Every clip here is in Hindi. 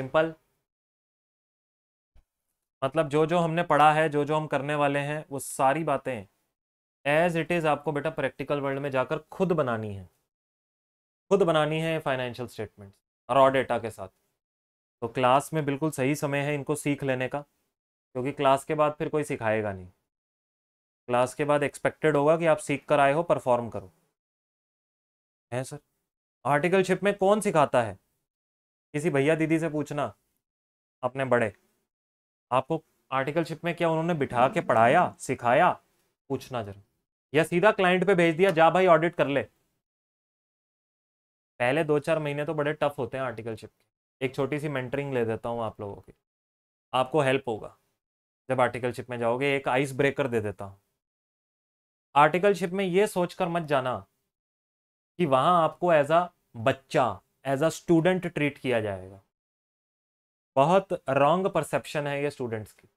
सिंपल मतलब जो जो हमने पढ़ा है जो जो हम करने वाले हैं वो सारी बातें एज इट इज़ आपको बेटा प्रैक्टिकल वर्ल्ड में जाकर खुद बनानी है खुद बनानी है फाइनेंशियल स्टेटमेंट और डेटा के साथ तो क्लास में बिल्कुल सही समय है इनको सीख लेने का क्योंकि क्लास के बाद फिर कोई सिखाएगा नहीं क्लास के बाद एक्सपेक्टेड होगा कि आप सीख कर आए हो परफॉर्म करो है सर आर्टिकलशिप में कौन सिखाता है किसी भैया दीदी से पूछना अपने बड़े आपको आर्टिकलशिप में क्या उन्होंने बिठा के पढ़ाया सिखाया पूछना जरूर या सीधा क्लाइंट पे भेज दिया जा भाई ऑडिट कर ले पहले दो चार महीने तो बड़े टफ होते हैं आर्टिकलशिप के एक छोटी सी मेंटरिंग ले देता हूँ आप लोगों की आपको हेल्प होगा जब आर्टिकलशिप में जाओगे एक आइस ब्रेकर दे देता हूँ आर्टिकलशिप में ये सोचकर मत जाना कि वहां आपको एज अ बच्चा एज अ स्टूडेंट ट्रीट किया जाएगा बहुत रॉन्ग परसेप्शन है ये स्टूडेंट्स की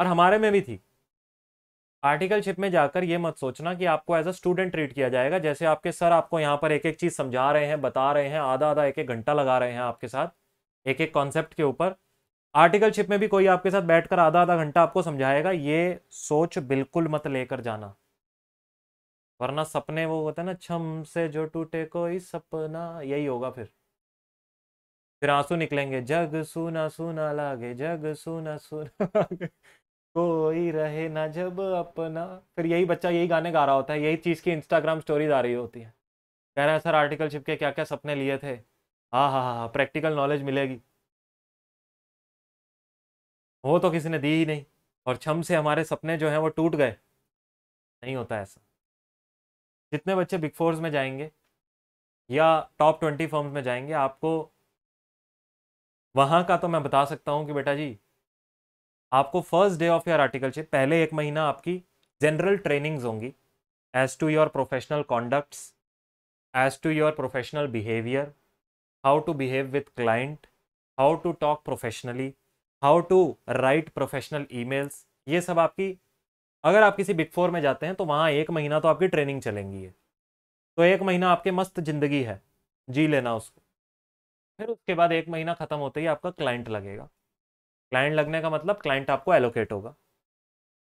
और हमारे में भी थी आर्टिकलशिप में जाकर ये मत सोचना कि आपको एज अ स्टूडेंट ट्रीट किया जाएगा जैसे आपके सर आपको यहाँ पर एक एक चीज़ समझा रहे हैं बता रहे हैं आधा आधा एक एक घंटा लगा रहे हैं आपके साथ एक एक कॉन्सेप्ट के ऊपर आर्टिकलशिप में भी कोई आपके साथ बैठकर आधा आधा घंटा आपको समझाएगा ये सोच बिल्कुल मत लेकर जाना वरना सपने वो होता है ना छम से जो टूटे कोई सपना यही होगा फिर फिर आंसू निकलेंगे जग सुना सुना लागे जग सुना सुना लागे कोई रहे ना जब अपना फिर यही बच्चा यही गाने गा रहा होता है यही चीज़ की इंस्टाग्राम स्टोरीज आ रही होती है कह रहा है सर आर्टिकल छिप के क्या क्या सपने लिए थे हाँ हाँ हाँ प्रैक्टिकल नॉलेज मिलेगी वो तो किसी ने दी ही नहीं और छम से हमारे सपने जो हैं वो टूट गए नहीं होता ऐसा जितने बच्चे बिग फोर्स में जाएंगे या टॉप ट्वेंटी फॉर्म्स में जाएंगे आपको वहाँ का तो मैं बता सकता हूँ कि बेटा जी आपको first day of your articleship पहले एक महीना आपकी जनरल ट्रेनिंग्स होंगी as to your professional conducts as to your professional behaviour how to behave with client how to talk professionally how to write professional ई ये सब आपकी अगर आप किसी बिग फोर में जाते हैं तो वहाँ एक महीना तो आपकी ट्रेनिंग चलेंगी तो एक महीना आपके मस्त जिंदगी है जी लेना उसको फिर उसके बाद एक महीना ख़त्म होते ही आपका क्लाइंट लगेगा क्लाइंट लगने का मतलब क्लाइंट आपको एलोकेट होगा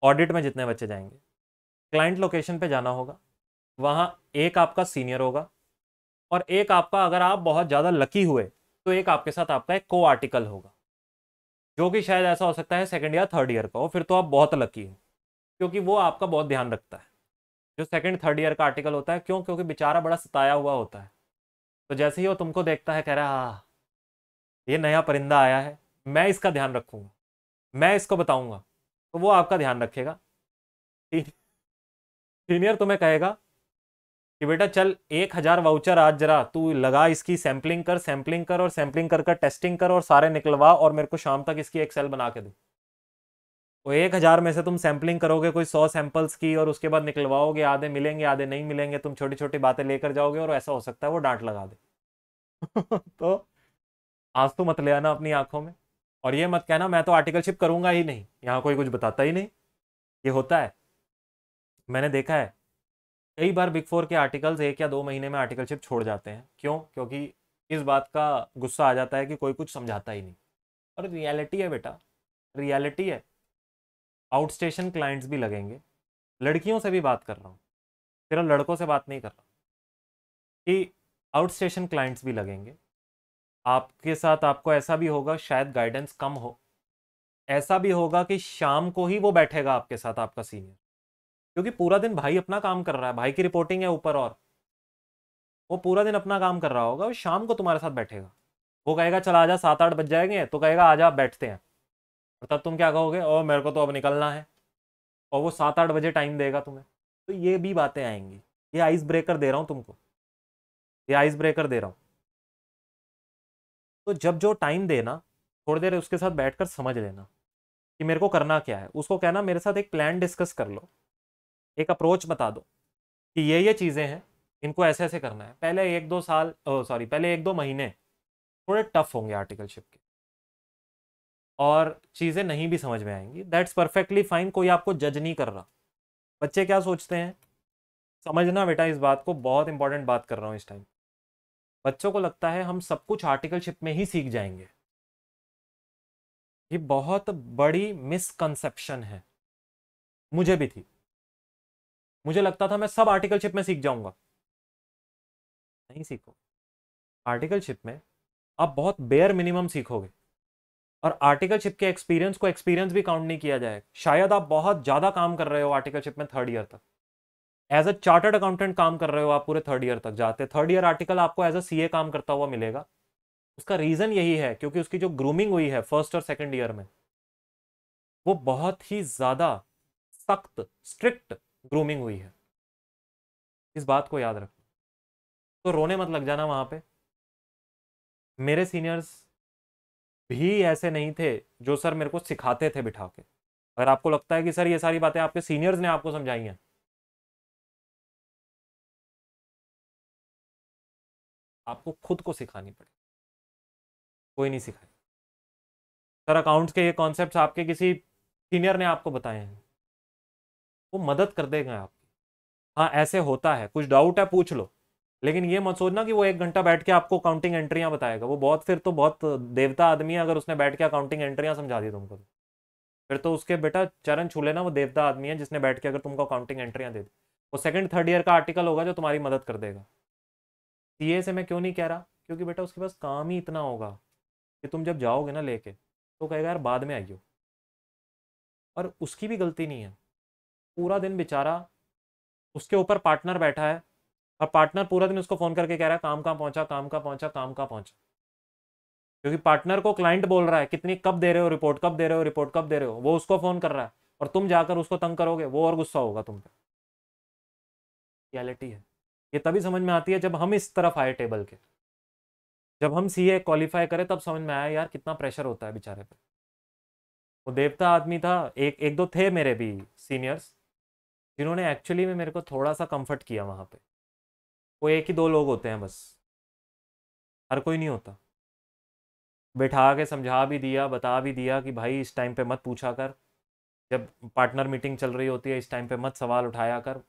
ऑडिट में जितने बच्चे जाएंगे क्लाइंट लोकेशन पे जाना होगा वहाँ एक आपका सीनियर होगा और एक आपका अगर आप बहुत ज़्यादा लकी हुए तो एक आपके साथ आपका एक को आर्टिकल होगा जो कि शायद ऐसा हो सकता है सेकेंड या थर्ड ईयर का हो फिर तो आप बहुत लकी हो क्योंकि वो आपका बहुत ध्यान रखता है जो सेकंड थर्ड ईयर का आर्टिकल होता है क्यों क्योंकि बेचारा बड़ा सताया हुआ होता है तो जैसे ही वो तुमको देखता है कह रहा हाँ ये नया परिंदा आया है मैं इसका ध्यान रखूंगा मैं इसको बताऊंगा तो वो आपका ध्यान रखेगा सीनियर तुम्हें कहेगा कि बेटा चल एक हज़ार वाउचर आज जरा तू लगा इसकी सैम्पलिंग कर सैम्पलिंग कर और सैम्पलिंग कर कर टेस्टिंग कर और सारे निकलवा और मेरे को शाम तक इसकी एक्सेल बना के दूँ तो एक हज़ार में से तुम सैम्पलिंग करोगे कोई सौ सैंपल्स की और उसके बाद निकलवाओगे आधे मिलेंगे आधे नहीं मिलेंगे तुम छोटी छोटी बातें लेकर जाओगे और ऐसा हो सकता है वो डांट लगा दे तो आज तो मत ले आना अपनी आंखों में और ये मत कहना मैं तो आर्टिकलशिप करूंगा ही नहीं यहाँ कोई कुछ बताता ही नहीं ये होता है मैंने देखा है कई बार बिग फोर के आर्टिकल्स एक या दो महीने में आर्टिकलशिप छोड़ जाते हैं क्यों क्योंकि इस बात का गुस्सा आ जाता है कि कोई कुछ समझाता ही नहीं और रियलिटी है बेटा रियलिटी है आउट स्टेशन क्लाइंट्स भी लगेंगे लड़कियों से भी बात कर रहा हूँ सिर्फ लड़कों से बात नहीं कर रहा कि आउट स्टेशन क्लाइंट्स भी लगेंगे आपके साथ आपको ऐसा भी होगा शायद गाइडेंस कम हो ऐसा भी होगा कि शाम को ही वो बैठेगा आपके साथ आपका सीनियर क्योंकि पूरा दिन भाई अपना काम कर रहा है भाई की रिपोर्टिंग है ऊपर और वो पूरा दिन अपना काम कर रहा होगा और शाम को तुम्हारे साथ बैठेगा वो कहेगा चला आजा सात आठ बज जाएंगे तो कहेगा आजा बैठते हैं और तब तुम क्या कहोगे और मेरे को तो अब निकलना है और वो सात आठ बजे टाइम देगा तुम्हें तो ये भी बातें आएंगी ये आइस ब्रेकर दे रहा हूँ तुमको ये आइस ब्रेकर दे रहा हूँ तो जब जो टाइम देना थोड़ी देर उसके साथ बैठकर समझ लेना कि मेरे को करना क्या है उसको कहना मेरे साथ एक प्लान डिस्कस कर लो एक अप्रोच बता दो कि ये ये चीज़ें हैं इनको ऐसे ऐसे करना है पहले एक दो साल सॉरी पहले एक दो महीने थोड़े टफ होंगे आर्टिकलशिप के और चीज़ें नहीं भी समझ में आएंगी दैट्स परफेक्टली फाइन कोई आपको जज नहीं कर रहा बच्चे क्या सोचते हैं समझना बेटा इस बात को बहुत इंपॉर्टेंट बात कर रहा हूँ इस टाइम बच्चों को लगता है हम सब कुछ आर्टिकलशिप में ही सीख जाएंगे ये बहुत बड़ी मिसकंसेप्शन है मुझे भी थी मुझे लगता था मैं सब आर्टिकलशिप में सीख जाऊंगा नहीं सीखो आर्टिकलशिप में आप बहुत बेयर मिनिमम सीखोगे और आर्टिकलशिप के एक्सपीरियंस को एक्सपीरियंस भी काउंट नहीं किया जाएगा शायद आप बहुत ज़्यादा काम कर रहे हो आर्टिकलशिप में थर्ड ईयर तक एज अ चार्टर्ड अकाउंटेंट काम कर रहे हो आप पूरे थर्ड ईयर तक जाते थर्ड ईयर आर्टिकल आपको एज अ सी काम करता हुआ मिलेगा उसका रीज़न यही है क्योंकि उसकी जो ग्रूमिंग हुई है फर्स्ट और सेकेंड ईयर में वो बहुत ही ज़्यादा सख्त स्ट्रिक्ट ग्रूमिंग हुई है इस बात को याद रखना तो रोने मत लग जाना वहाँ पे मेरे सीनियर्स भी ऐसे नहीं थे जो सर मेरे को सिखाते थे बिठा के अगर आपको लगता है कि सर ये सारी बातें आपके सीनियर्स ने आपको समझाई हैं आपको खुद को सिखानी पड़ेगी कोई नहीं सिखाए सर अकाउंट्स के ये कॉन्सेप्ट आपके किसी सीनियर ने आपको बताए हैं वो मदद कर देगा आपकी हाँ ऐसे होता है कुछ डाउट है पूछ लो लेकिन ये मत सोचना कि वो एक घंटा बैठ के आपको काउंटिंग एंट्रियां बताएगा वो बहुत फिर तो बहुत देवता आदमी है अगर उसने बैठ के अकाउंटिंग एंट्रियां समझा दी तुमको तो। फिर तो उसके बेटा चरण छू लेना वो देवता आदमी है जिसने बैठ के अगर तुमको अकाउंटिंग एंट्रियां दे दी वो सेकंड थर्ड ईयर का आर्टिकल होगा जो तुम्हारी मदद कर देगा सी से मैं क्यों नहीं कह रहा क्योंकि बेटा उसके पास काम ही इतना होगा कि तुम जब जाओगे ना लेके तो कहेगा यार बाद में आइयो और उसकी भी गलती नहीं है पूरा दिन बेचारा उसके ऊपर पार्टनर बैठा है और पार्टनर पूरा दिन उसको फोन करके कह रहा है काम कहाँ पहुंचा काम कहाँ पहुंचा काम कहाँ पहुंचा क्योंकि पार्टनर को क्लाइंट बोल रहा है कितनी कब दे रहे हो रिपोर्ट कब दे रहे हो रिपोर्ट कब दे रहे हो वो उसको फोन कर रहा है और तुम जाकर उसको तंग करोगे वो और गुस्सा होगा तुम पे रियलिटी है ये तभी समझ में आती है जब हम इस तरफ आए टेबल के जब हम सी ए क्वालिफाई करें तब समझ में आया यार कितना प्रेशर होता है बेचारे पे वो देवता आदमी था एक एक दो थे मेरे भी सीनियर्स जिन्होंने एक्चुअली में मेरे को थोड़ा सा कंफर्ट किया वहाँ पे वो एक ही दो लोग होते हैं बस हर कोई नहीं होता बैठा के समझा भी दिया बता भी दिया कि भाई इस टाइम पे मत पूछा कर जब पार्टनर मीटिंग चल रही होती है इस टाइम पे मत सवाल उठाया कर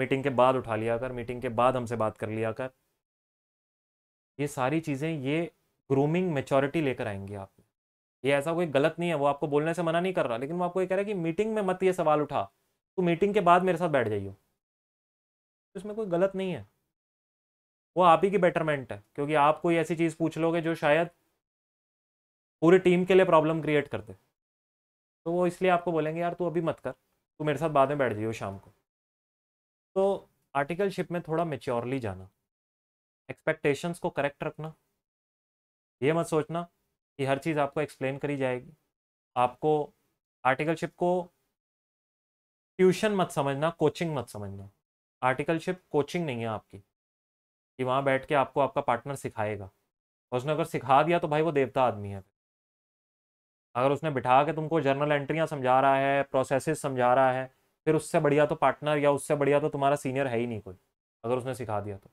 मीटिंग के बाद उठा लिया कर मीटिंग के बाद हमसे बात कर लिया कर ये सारी चीज़ें ये ग्रूमिंग मेचोरिटी लेकर आएंगी आप ये ऐसा कोई गलत नहीं है वो आपको बोलने से मना नहीं कर रहा लेकिन वो आपको ये कह रहा है कि मीटिंग में मत ये सवाल उठा तो मीटिंग के बाद मेरे साथ बैठ जाइयो इसमें कोई गलत नहीं है वो आप ही की बेटरमेंट है क्योंकि आप कोई ऐसी चीज़ पूछ लोगे जो शायद पूरी टीम के लिए प्रॉब्लम क्रिएट कर दे तो वो इसलिए आपको बोलेंगे यार तू अभी मत कर तू मेरे साथ बाद में बैठ जाइ शाम को तो आर्टिकलशिप में थोड़ा मेच्योरली जाना एक्सपेक्टेशंस को करेक्ट रखना ये मत सोचना कि हर चीज़ आपको एक्सप्लेन करी जाएगी आपको आर्टिकलशिप को ट्यूशन मत समझना कोचिंग मत समझना आर्टिकलशिप कोचिंग नहीं है आपकी कि वहाँ बैठ के आपको आपका पार्टनर सिखाएगा और उसने अगर सिखा दिया तो भाई वो देवता आदमी है अगर उसने बिठा के तुमको जर्नल एंट्रियाँ समझा रहा है प्रोसेसेस समझा रहा है फिर उससे बढ़िया तो पार्टनर या उससे बढ़िया तो तुम्हारा सीनियर है ही नहीं कोई अगर उसने सिखा दिया तो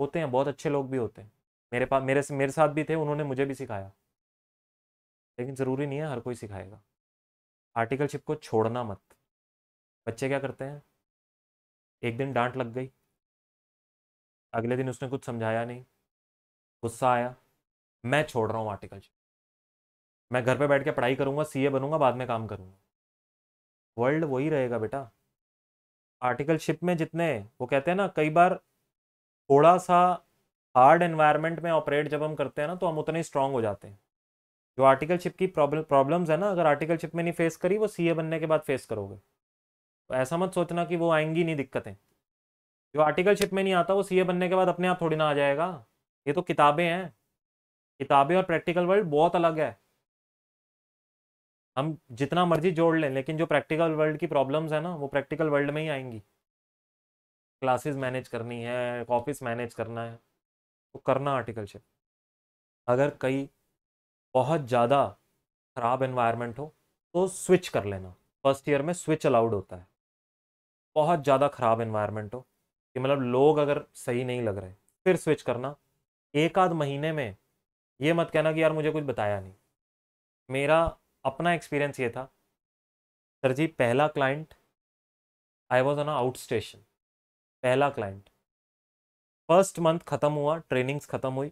होते हैं बहुत अच्छे लोग भी होते हैं मेरे पास मेरे मेरे साथ भी थे उन्होंने मुझे भी सिखाया लेकिन ज़रूरी नहीं है हर कोई सिखाएगा आर्टिकलशिप को छोड़ना मत बच्चे क्या करते हैं एक दिन डांट लग गई अगले दिन उसने कुछ समझाया नहीं गुस्सा आया मैं छोड़ रहा हूँ आर्टिकल मैं घर पे बैठ के पढ़ाई करूँगा सीए बनूंगा बाद में काम करूँगा वर्ल्ड वही रहेगा बेटा आर्टिकल शिप में जितने वो कहते हैं ना कई बार थोड़ा सा हार्ड एनवायरनमेंट में ऑपरेट जब हम करते हैं ना तो हम उतने स्ट्रांग हो जाते हैं जो आर्टिकल शिप की प्रॉब्लम प्रॉब्लम्स है ना अगर आर्टिकल शिप में नहीं फेस करी वो सीए बनने के बाद फेस करोगे तो ऐसा मत सोचना कि वो आएंगी नहीं दिक्कतें जो आर्टिकलशिप में नहीं आता वो सी बनने के बाद अपने आप थोड़ी ना आ जाएगा ये तो किताबें हैं किताबें और प्रैक्टिकल वर्ल्ड बहुत अलग है हम जितना मर्जी जोड़ लें लेकिन जो प्रैक्टिकल वर्ल्ड की प्रॉब्लम्स है ना वो प्रैक्टिकल वर्ल्ड में ही आएंगी क्लासेस मैनेज करनी है ऑफिस मैनेज करना है तो करना आर्टिकलशिप अगर कई बहुत ज़्यादा ख़राब एनवायरनमेंट हो तो स्विच कर लेना फर्स्ट ईयर में स्विच अलाउड होता है बहुत ज़्यादा ख़राब एनवायरनमेंट हो कि मतलब लोग अगर सही नहीं लग रहे फिर स्विच करना एक आध महीने में ये मत कहना कि यार मुझे कुछ बताया नहीं मेरा अपना एक्सपीरियंस ये था सर जी पहला client I was on outstation पहला क्लाइंट फर्स्ट मंथ ख़त्म हुआ ट्रेनिंग्स ख़त्म हुई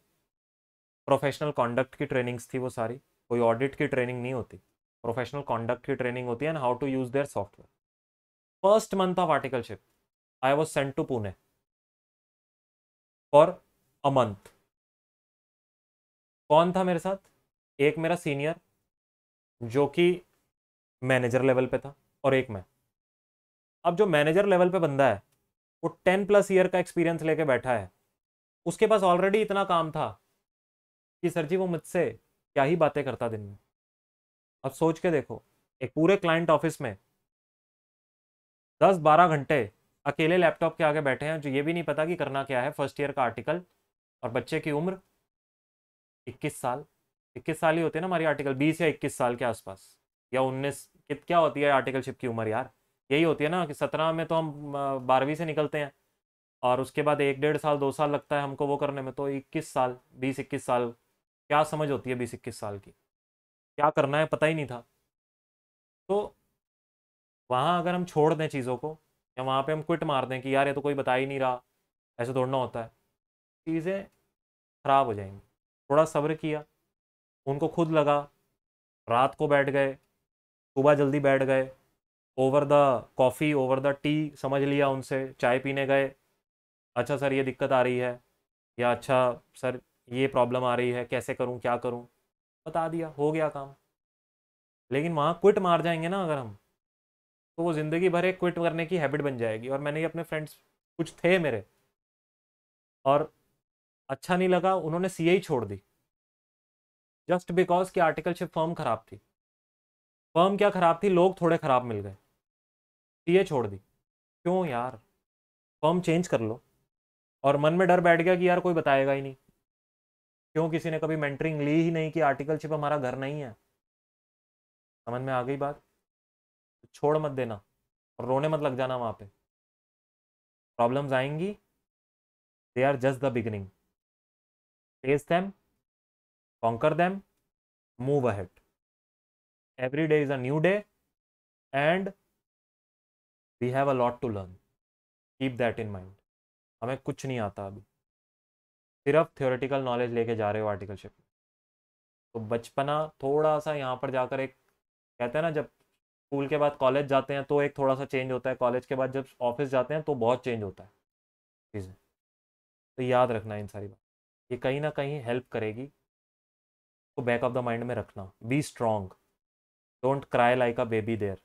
प्रोफेशनल कॉन्डक्ट की ट्रेनिंग्स थी वो सारी कोई ऑडिट की ट्रेनिंग नहीं होती प्रोफेशनल कॉन्डक्ट की ट्रेनिंग होती है and how to use their software first month of articleship I was sent to Pune for a month कौन था मेरे साथ एक मेरा सीनियर जो कि मैनेजर लेवल पे था और एक मैं अब जो मैनेजर लेवल पे बंदा है वो टेन प्लस ईयर का एक्सपीरियंस लेके बैठा है उसके पास ऑलरेडी इतना काम था कि सर जी वो मुझसे क्या ही बातें करता दिन में अब सोच के देखो एक पूरे क्लाइंट ऑफिस में दस बारह घंटे अकेले लैपटॉप के आगे बैठे हैं जो ये भी नहीं पता कि करना क्या है फर्स्ट ईयर का आर्टिकल और बच्चे की उम्र इक्कीस साल इक्कीस साल ही होती है ना हमारी आर्टिकल बीस या इक्कीस साल के आसपास या उन्नीस क्या होती है आर्टिकलशिप की उम्र यार यही होती है ना कि सत्रह में तो हम बारहवीं से निकलते हैं और उसके बाद एक डेढ़ साल दो साल लगता है हमको वो करने में तो इक्कीस साल बीस इक्कीस साल क्या समझ होती है बीस इक्कीस साल की क्या करना है पता ही नहीं था तो वहाँ अगर हम छोड़ दें चीज़ों को या वहाँ पे हम क्विट मार दें कि यार ये तो कोई बता ही नहीं रहा ऐसे दौड़ना होता है चीज़ें ख़राब हो जाएंगी थोड़ा सब्र किया उनको खुद लगा रात को बैठ गए सुबह जल्दी बैठ गए over the coffee over the tea समझ लिया उनसे चाय पीने गए अच्छा सर ये दिक्कत आ रही है या अच्छा सर ये प्रॉब्लम आ रही है कैसे करूँ क्या करूँ बता दिया हो गया काम लेकिन वहाँ क्विट मार जाएंगे ना अगर हम तो वो ज़िंदगी भर एक क्विट करने की हैबिट बन जाएगी और मैंने ये अपने फ्रेंड्स कुछ थे मेरे और अच्छा नहीं लगा उन्होंने सी आई छोड़ दी just because article articleship firm ख़राब थी फर्म क्या ख़राब थी लोग थोड़े ख़राब मिल गए सी ए छोड़ दी क्यों यार फर्म चेंज कर लो और मन में डर बैठ गया कि यार कोई बताएगा ही नहीं क्यों किसी ने कभी मेंटरिंग ली ही नहीं कि आर्टिकलशिप हमारा घर नहीं है समझ में आ गई बात छोड़ मत देना और रोने मत लग जाना वहाँ पे प्रॉब्लम्स आएंगी they are just the beginning face them conquer them move ahead every day is a new day and we have a lot to learn keep that in mind हमें कुछ नहीं आता अभी सिर्फ थियोरेटिकल नॉलेज लेके जा रहे हो आर्टिकलशिप में तो बचपना थोड़ा सा यहाँ पर जाकर एक कहते हैं ना जब स्कूल के बाद कॉलेज जाते हैं तो एक थोड़ा सा चेंज होता है कॉलेज के बाद जब ऑफिस जाते हैं तो बहुत चेंज होता है चीज़ें तो याद रखना इन सारी बात ये कहीं ना कहीं हेल्प करेगी तो बैक ऑफ द माइंड में रखना be strong don't cry like a baby there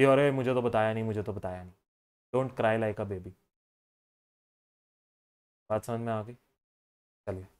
ये अरे मुझे तो बताया नहीं मुझे तो बताया नहीं don't cry like a baby बात समझ में आ गई चलिए